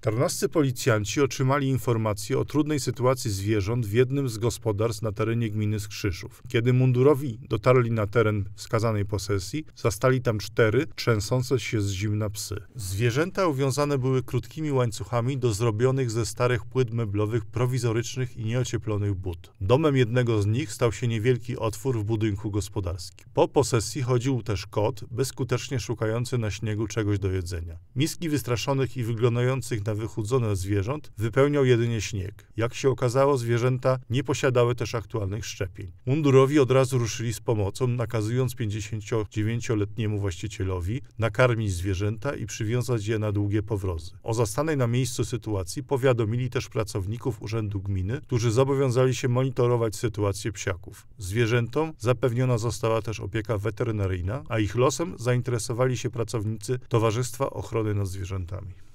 Tarnascy policjanci otrzymali informację o trudnej sytuacji zwierząt w jednym z gospodarstw na terenie gminy Skrzyszów. Kiedy mundurowi dotarli na teren wskazanej posesji, zastali tam cztery trzęsące się z zimna psy. Zwierzęta uwiązane były krótkimi łańcuchami do zrobionych ze starych płyt meblowych prowizorycznych i nieocieplonych but. Domem jednego z nich stał się niewielki otwór w budynku gospodarskim. Po posesji chodził też kot, bezskutecznie szukający na śniegu czegoś do jedzenia. Miski wystraszonych i wyglądających na wychudzone zwierząt wypełniał jedynie śnieg. Jak się okazało, zwierzęta nie posiadały też aktualnych szczepień. Mundurowi od razu ruszyli z pomocą, nakazując 59-letniemu właścicielowi nakarmić zwierzęta i przywiązać je na długie powrozy. O zastanej na miejscu sytuacji powiadomili też pracowników Urzędu Gminy, którzy zobowiązali się monitorować sytuację psiaków. Zwierzętom zapewniona została też opieka weterynaryjna, a ich losem zainteresowali się pracownicy Towarzystwa Ochrony nad Zwierzętami.